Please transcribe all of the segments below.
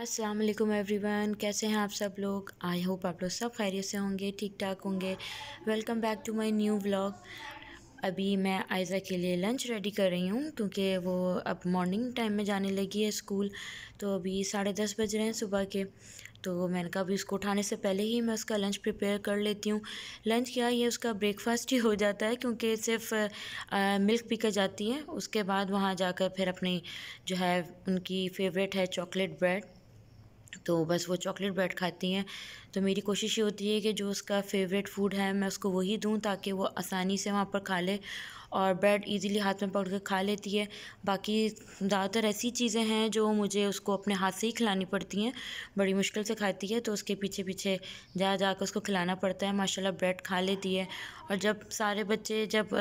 अस्सलाम वालेकुम एवरीवन कैसे हैं आप सब लोग आई होप आप लोग सब खैरियत से होंगे ठीक ठाक होंगे welcome back to my new blog अभी मैं आयज़ा के लिए लंच रेडी कर रही हूँ क्योंकि वो अब मॉर्निंग टाइम में जाने लगी है स्कूल तो अभी साढ़े दस बज रहे हैं सुबह के तो मैंने कहा अभी उसको उठाने से पहले ही मैं उसका लंच प्रिपेयर कर लेती हूँ लंच क्या ये उसका ब्रेकफास्ट ही हो जाता है क्योंकि सिर्फ आ, मिल्क पी कर जाती है उसके बाद वहाँ जाकर फिर अपनी जो है उनकी फेवरेट है चॉकलेट ब्रेड तो बस वो चॉकलेट ब्रेड खाती हैं तो मेरी कोशिश ये होती है कि जो उसका फेवरेट फूड है मैं उसको वही दूँ ताकि वो आसानी से वहाँ पर खा ले और ब्रेड इजीली हाथ में पकड़ के खा लेती है बाकी ज़्यादातर ऐसी चीज़ें हैं जो मुझे उसको अपने हाथ से ही खिलानी पड़ती हैं बड़ी मुश्किल से खाती है तो उसके पीछे पीछे जा जा कर उसको खिलाना पड़ता है माशाल्लाह ब्रेड खा लेती है और जब सारे बच्चे जब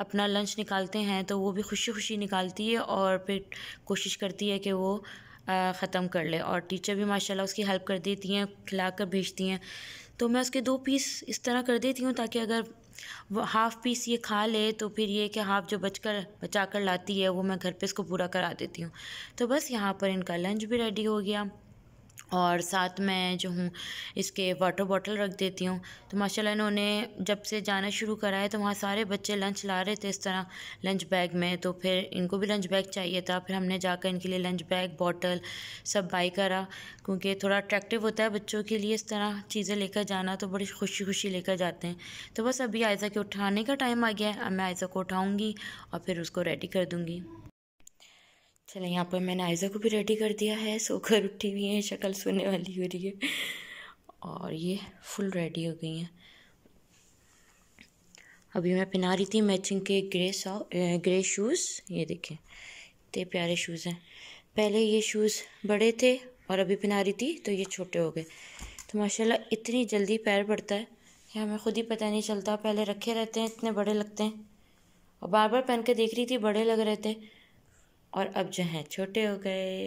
अपना लंच निकालते हैं तो वो भी खुशी खुशी निकालती है और फिर कोशिश करती है कि वो ख़त्म कर ले और टीचर भी माशाल्लाह उसकी हेल्प कर देती हैं खिला कर भेजती हैं तो मैं उसके दो पीस इस तरह कर देती हूँ ताकि अगर वो हाफ़ पीस ये खा ले तो फिर ये कि हाफ़ जो बच कर बचा कर लाती है वो मैं घर पे इसको पूरा करा देती हूँ तो बस यहाँ पर इनका लंच भी रेडी हो गया और साथ में जो हूँ इसके वाटर बॉटल रख देती हूँ तो माशाल्लाह इन्होंने जब से जाना शुरू करा है तो वहाँ सारे बच्चे लंच ला रहे थे इस तरह लंच बैग में तो फिर इनको भी लंच बैग चाहिए था फिर हमने जाकर इनके लिए लंच बैग बॉटल सब बाई करा क्योंकि थोड़ा अट्रैक्टिव होता है बच्चों के लिए इस तरह चीज़ें लेकर जाना तो बड़ी खुशी खुशी लेकर जाते हैं तो बस अभी आयज़ा के उठाने का टाइम आ गया है अब मैं आयज़ा को उठाऊँगी और फिर उसको रेडी कर दूँगी चले यहाँ पर मैंने आयज़ा को भी रेडी कर दिया है सोकर उठी हुई हैं शक्ल सोने वाली हो रही है और ये फुल रेडी हो गई हैं अभी मैं पहना रही थी मैचिंग के ग्रे सॉ ग्रे शूज़ ये देखें इतने प्यारे शूज़ हैं पहले ये शूज़ बड़े थे और अभी पहना रही थी तो ये छोटे हो गए तो माशाल्लाह इतनी जल्दी पैर पड़ता है कि हमें खुद ही पता नहीं चलता पहले रखे रहते हैं इतने बड़े लगते हैं और बार बार पहन के देख रही थी बड़े लग रहे थे और अब जो हैं छोटे हो गए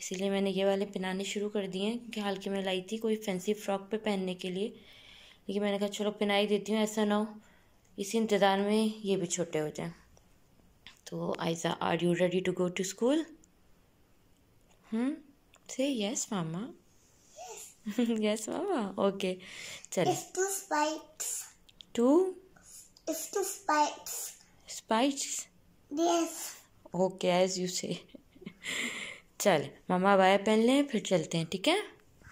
इसीलिए मैंने ये वाले पहनाने शुरू कर दिए हैं क्योंकि हाल के मैं लाई थी कोई फैंसी फ्रॉक पे पहनने के लिए लेकिन मैंने कहा चलो पहना ही देती हूँ ऐसा ना हो इसी इंतज़ार में ये भी छोटे हो जाएं तो Ayza are you ready to go to school say yes mama yes mama okay चलो to spites to yes okay as you say चल मामा बाय पहन लें फिर चलते हैं ठीक है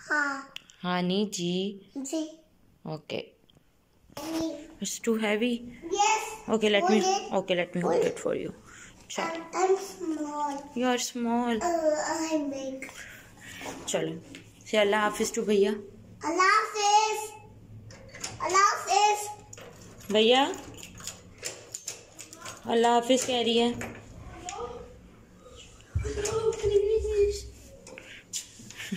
हाँ हानी जी जी okay it's too heavy okay let me okay let me hold it for you चल यू आर स्मॉल चलो से अल्लाह हाफिज टू भैया अल्लाह अल्लाह भैया अल्लाह हाफिज कह रही है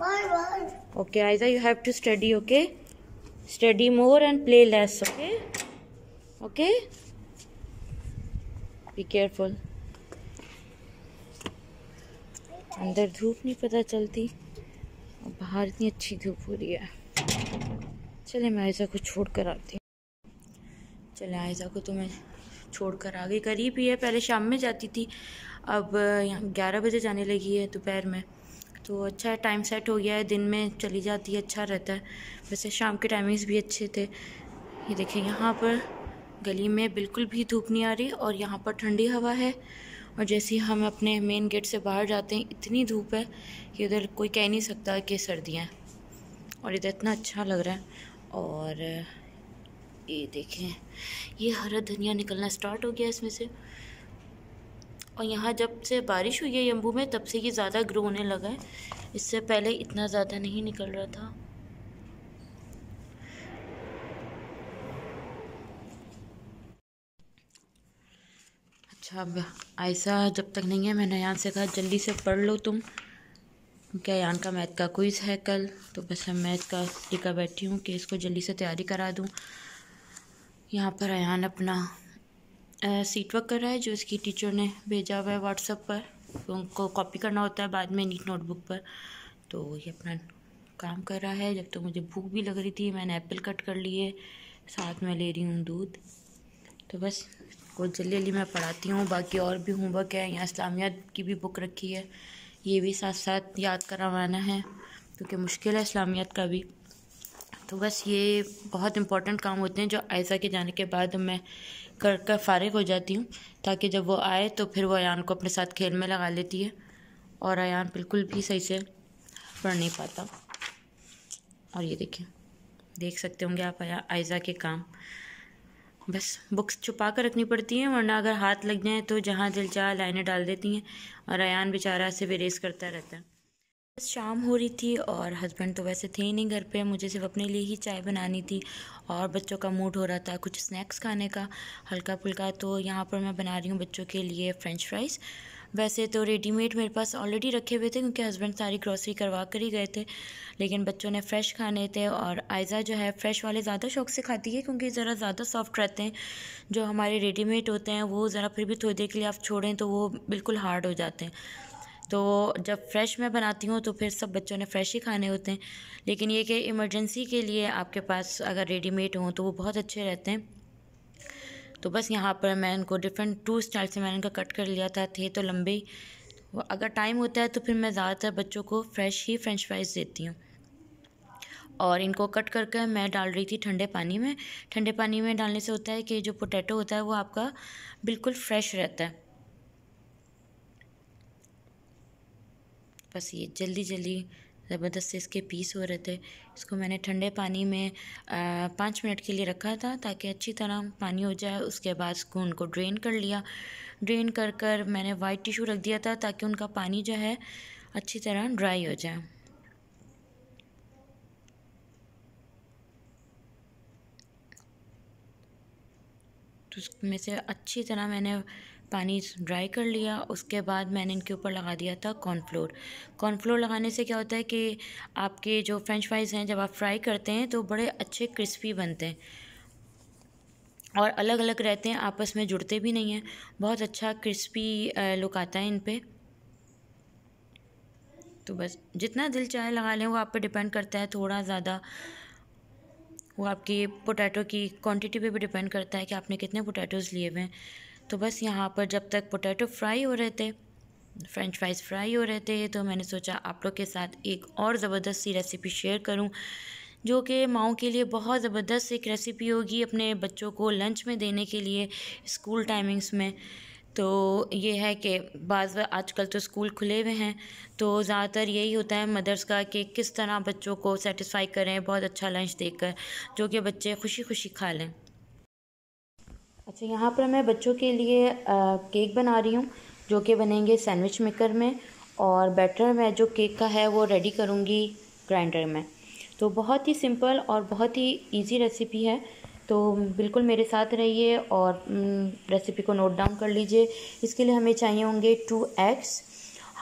okay Ayza you have to study okay study more and play less okay okay be careful अंदर धूप नहीं पता चलती और बाहर इतनी अच्छी धूप हो रही है चले मैं आयजा को छोड़ कर आती हूँ चले आयजा को तो मैं छोड़ कर आ गई करीब ही है पहले शाम में जाती थी अब यहाँ ग्यारह बजे जाने लगी है दोपहर में तो अच्छा है टाइम सेट हो गया है दिन में चली जाती है अच्छा रहता है वैसे शाम के टाइमिंग्स भी अच्छे थे ये देखें यहाँ पर गली में बिल्कुल भी धूप नहीं आ रही और यहाँ पर ठंडी हवा है और जैसे ही हम अपने मेन गेट से बाहर जाते हैं इतनी धूप है कि उधर कोई कह नहीं सकता कि सर्दियाँ और इधर इतना अच्छा लग रहा है और ये देखें ये हरा धनिया निकलना स्टार्ट हो गया इसमें से और यहाँ जब से बारिश हुई है यम्बू में तब से ये ज़्यादा ग्रो होने लगा है इससे पहले इतना ज़्यादा नहीं निकल रहा था अच्छा अब ऐसा जब तक नहीं है मैंने यहाँ से कहा जल्दी से पढ़ लो तुम क्या यान का मैथ का क्विज़ है कल तो बस मैं मैथ का टिका बैठी हूँ कि इसको जल्दी से तैयारी करा दूँ यहाँ पर अन अपना सीट वर्क कर रहा है जो इसकी टीचर ने भेजा हुआ है व्हाट्सएप पर तो उनको कॉपी करना होता है बाद में नीट नोटबुक पर तो ये अपना काम कर रहा है जब तो मुझे भूख भी लग रही थी मैंने एप्पल कट कर लिए साथ में ले रही हूँ दूध तो बस को जल्दी जल्दी मैं पढ़ाती हूँ बाकी और भी होमवर्क है यहाँ इस्लामियात की भी बुक रखी है ये भी साथ साथ याद करवाना है क्योंकि मुश्किल है इस्लामियात का भी तो बस ये बहुत इंपॉर्टेंट काम होते हैं जो आयसा के जाने के बाद मैं कर कर फारिग हो जाती हूँ ताकि जब वो आए तो फिर वो अन को अपने साथ खेल में लगा लेती है और अन बिल्कुल भी सही से पढ़ नहीं पाता और ये देखिए देख सकते होंगे आप आयजा के काम बस बुक्स छुपा कर रखनी पड़ती हैं वरना अगर हाथ लग जाए तो जहाँ दिल चाह लाइनें डाल देती हैं और अन बेचारा से रेस करता रहता है बस शाम हो रही थी और हस्बैंड तो वैसे थे ही नहीं घर पे मुझे सिर्फ अपने लिए ही चाय बनानी थी और बच्चों का मूड हो रहा था कुछ स्नैक्स खाने का हल्का फुल्का तो यहाँ पर मैं बना रही हूँ बच्चों के लिए फ़्रेंच फ्राइज़ वैसे तो रेडीमेड मेरे पास ऑलरेडी रखे हुए थे क्योंकि हस्बैंड सारी ग्रॉसरी करवा कर ही गए थे लेकिन बच्चों ने फ़्रेश खाने थे और आयज़ा जो है फ़्रेश वाले ज़्यादा शौक से खाती है क्योंकि ज़रा ज़्यादा सॉफ्ट रहते हैं जो हमारे रेडीमेड होते हैं वो ज़रा फिर भी थोड़ी देर के लिए आप छोड़ें तो वो बिल्कुल हार्ड हो जाते हैं तो जब फ़्रेश मैं बनाती हूँ तो फिर सब बच्चों ने फ़्रेश ही खाने होते हैं लेकिन ये कि इमरजेंसी के लिए आपके पास अगर रेडीमेड हों तो वो बहुत अच्छे रहते हैं तो बस यहाँ पर मैं इनको डिफरेंट टू स्टाइल से मैंने इनका कट कर लिया था थे तो लंबे अगर टाइम होता है तो फिर मैं ज़्यादातर बच्चों को फ़्रेश ही फ्रेंच फ्राइज़ देती हूँ और इनको कट करके मैं डाल रही थी ठंडे पानी में ठंडे पानी में डालने से होता है कि जो पोटैटो होता है वो आपका बिल्कुल फ्रेश रहता है बस ये जल्दी जल्दी ज़बरदस्त से इसके पीस हो रहे थे इसको मैंने ठंडे पानी में पाँच मिनट के लिए रखा था ताकि अच्छी तरह पानी हो जाए उसके बाद इसको उनको ड्रेन कर लिया ड्रेन कर कर मैंने वाइट टिशू रख दिया था ताकि उनका पानी जो है अच्छी तरह ड्राई हो जाए तो उसमें से अच्छी तरह मैंने पानी ड्राई कर लिया उसके बाद मैंने इनके ऊपर लगा दिया था कॉर्नफ्लोर कॉर्नफ्लोर लगाने से क्या होता है कि आपके जो फ्रेंच फ्राइज़ हैं जब आप फ्राई करते हैं तो बड़े अच्छे क्रिस्पी बनते हैं और अलग अलग रहते हैं आपस में जुड़ते भी नहीं हैं बहुत अच्छा क्रिस्पी लुक आता है इन पर तो बस जितना दिल चाहे लगा लें वो आप पर डिपेंड करता है थोड़ा ज़्यादा वो आपकी पोटैटो की क्वांटिटी पे भी डिपेंड करता है कि आपने कितने पोटैटोज़ लिए हुए हैं तो बस यहाँ पर जब तक पोटैटो फ्राई हो रहे थे फ्रेंच फ्राइज़ फ्राई हो रहे थे तो मैंने सोचा आप लोग के साथ एक और ज़बरदस्त सी रेसिपी शेयर करूँ जो कि माओ के लिए बहुत ज़बरदस्त एक रेसिपी होगी अपने बच्चों को लंच में देने के लिए स्कूल टाइमिंग्स में तो ये है कि बाज़ आजकल तो स्कूल खुले हुए हैं तो ज़्यादातर यही होता है मदर्स का कि किस तरह बच्चों को सेटिस्फाई करें बहुत अच्छा लंच देकर जो कि बच्चे खुशी खुशी खा लें अच्छा यहाँ पर मैं बच्चों के लिए केक बना रही हूँ जो कि बनेंगे सैंडविच मेकर में और बैटर मैं जो केक का है वो रेडी करूँगी ग्राइंडर में तो बहुत ही सिंपल और बहुत ही इजी रेसिपी है तो बिल्कुल मेरे साथ रहिए और रेसिपी को नोट डाउन कर लीजिए इसके लिए हमें चाहिए होंगे two eggs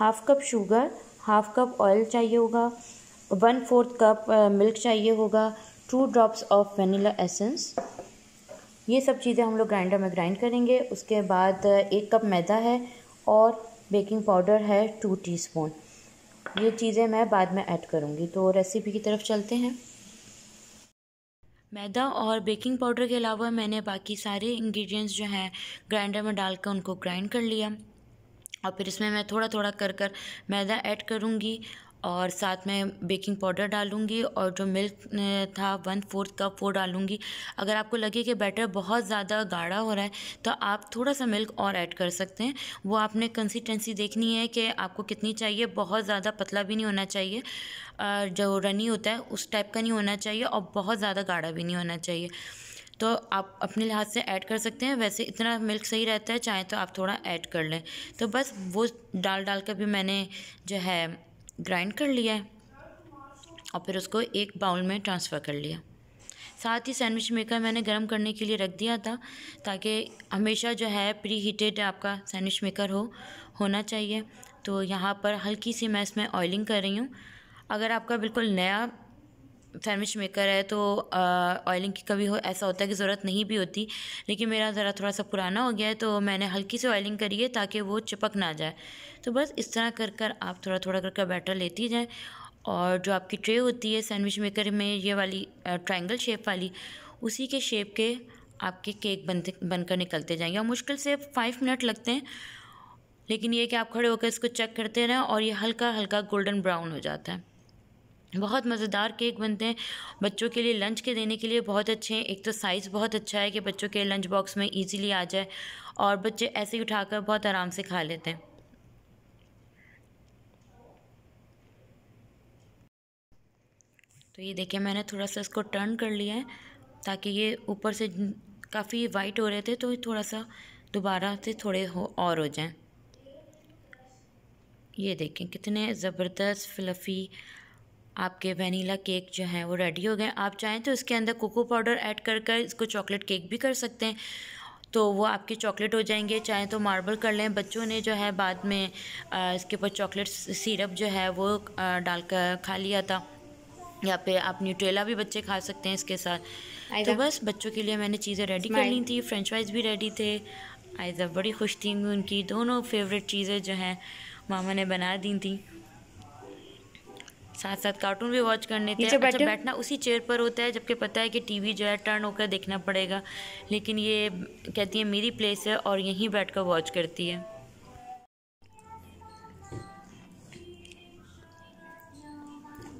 half cup sugar half cup oil चाहिए होगा वन फोर्थ कप मिल्क चाहिए होगा two drops of vanilla essence ये सब चीज़ें हम लोग ग्राइंडर में ग्राइंड करेंगे उसके बाद एक कप मैदा है और बेकिंग पाउडर है टू टीस्पून ये चीज़ें मैं बाद में ऐड करूँगी तो रेसिपी की तरफ चलते हैं मैदा और बेकिंग पाउडर के अलावा मैंने बाकी सारे इंग्रेडिएंट्स जो हैं ग्राइंडर में डाल कर उनको ग्राइंड कर लिया और फिर इसमें मैं थोड़ा थोड़ा कर कर मैदा ऐड करूँगी और साथ में बेकिंग पाउडर डालूँगी और जो मिल्क था वन फोर्थ कप वो डालूँगी अगर आपको लगे कि बैटर बहुत ज़्यादा गाढ़ा हो रहा है तो आप थोड़ा सा मिल्क और ऐड कर सकते हैं वो आपने कंसिस्टेंसी देखनी है कि आपको कितनी चाहिए बहुत ज़्यादा पतला भी नहीं होना चाहिए जो रनी होता है उस टाइप का नहीं होना चाहिए और बहुत ज़्यादा गाढ़ा भी नहीं होना चाहिए तो आप अपने लिहाज से ऐड कर सकते हैं वैसे इतना मिल्क सही रहता है चाहे तो आप थोड़ा ऐड कर लें तो बस वो डाल डाल कर भी मैंने जो है ग्राइंड कर लिया है और फिर उसको एक बाउल में ट्रांसफ़र कर लिया साथ ही सैंडविच मेकर मैंने गर्म करने के लिए रख दिया था ताकि हमेशा जो है प्री हीटेड आपका सैंडविच मेकर हो होना चाहिए तो यहाँ पर हल्की सी मैं इसमें ऑयलिंग कर रही हूँ अगर आपका बिल्कुल नया सैंडविच मेकर है तो ऑयलिंग की कभी हो ऐसा होता है कि ज़रूरत नहीं भी होती लेकिन मेरा ज़रा थोड़ा सा पुराना हो गया है तो मैंने हल्की सी ऑयलिंग करी है ताकि वो चिपक ना जाए तो बस इस तरह कर कर आप थोड़ा थोड़ा करके बैटर लेती जाएँ और जो आपकी ट्रे होती है सैंडविच मेकर में ये वाली ट्राइंगल शेप वाली उसी के शेप के आपके केक बनते बनकर निकलते जाएंगे और मुश्किल से फाइव मिनट लगते हैं लेकिन ये कि आप खड़े होकर इसको चेक करते रहें और ये हल्का हल्का गोल्डन ब्राउन हो जाता है बहुत मज़ेदार केक बनते हैं बच्चों के लिए लंच के देने के लिए बहुत अच्छे हैं एक तो साइज़ बहुत अच्छा है कि बच्चों के लंच बॉक्स में ईजीली आ जाए और बच्चे ऐसे ही उठाकर बहुत आराम से खा लेते हैं तो ये देखिए मैंने थोड़ा सा इसको टर्न कर लिया है ताकि ये ऊपर से काफ़ी वाइट हो रहे थे तो थोड़ा सा दोबारा से थोड़े हो और हो जाएं ये देखें कितने ज़बरदस्त फ्लफ़ी आपके वनीला केक जो है वो रेडी हो गए आप चाहें तो इसके अंदर कोको पाउडर ऐड कर कर इसको चॉकलेट केक भी कर सकते हैं तो वो आपके चॉकलेट हो जाएंगे चाहे तो मार्बल कर लें बच्चों ने जो है बाद में इसके ऊपर चॉकलेट सिरप जो है वो डालकर खा लिया था या फिर आप न्यूट्रेला भी बच्चे खा सकते हैं इसके साथ तो बस बच्चों के लिए मैंने चीज़ें रेडी कर ली थी फ्रेंच फ्राइज भी रेडी थे आयजा बड़ी खुश थी उनकी दोनों फेवरेट चीज़ें जो हैं मामा ने बना दी थी साथ साथ कार्टून भी वॉच करने थे अच्छा बैठना उसी चेयर पर होता है जबकि पता है कि टीवी जो है टर्न होकर देखना पड़ेगा लेकिन ये कहती है मेरी प्लेस है और यहीं बैठकर कर वॉच करती है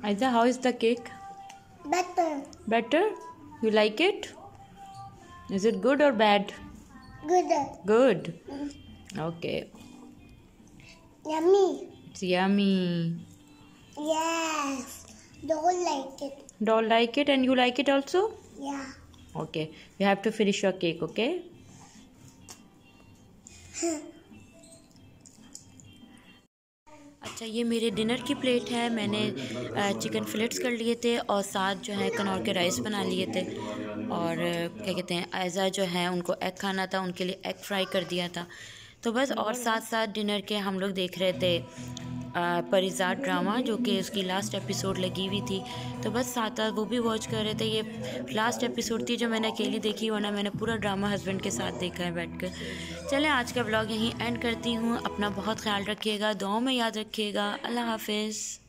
Ayza how is the cake better better you like it is it good और bad good good okay yummy It's yummy. Yes. Doll like it. Doll like it and you like it also? Yeah. Okay. You have to finish your cake, okay? अच्छा ये मेरे dinner की plate है मैंने chicken fillets कर लिए थे और साथ जो है कनौर के राइस बना लिए थे और क्या कहते हैं ऐज़ा जो है उनको एग खाना था उनके लिए एग फ्राई कर दिया था तो बस और साथ साथ डिनर के हम लोग देख रहे थे परिजात ड्रामा जो कि उसकी लास्ट एपिसोड लगी हुई थी तो बस साथ वो भी वॉच कर रहे थे ये लास्ट एपिसोड थी जो मैंने अकेली देखी वरना मैंने पूरा ड्रामा हस्बैंड के साथ देखा है बैठ कर चलें आज का ब्लॉग यहीं एंड करती हूँ अपना बहुत ख्याल रखिएगा दुआओं में याद रखिएगा अल्लाह हाफिज़